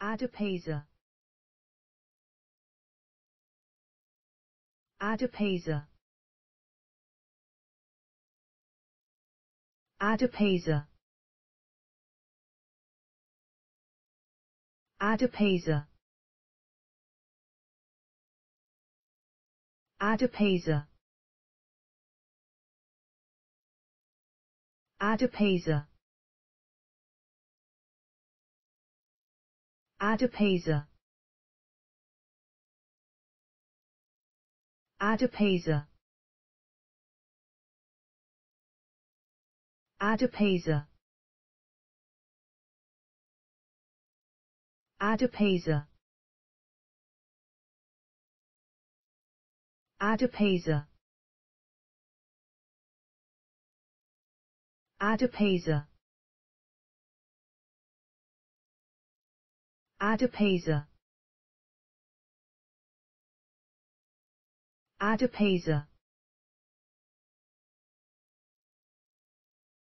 Adipasa. Adipasa. Adipasa. Adipasa. Adipasa. Adipasa. Adipasa Adipasa Adipasa Adipasa Adipasa Adipasa Adipaser Adipaser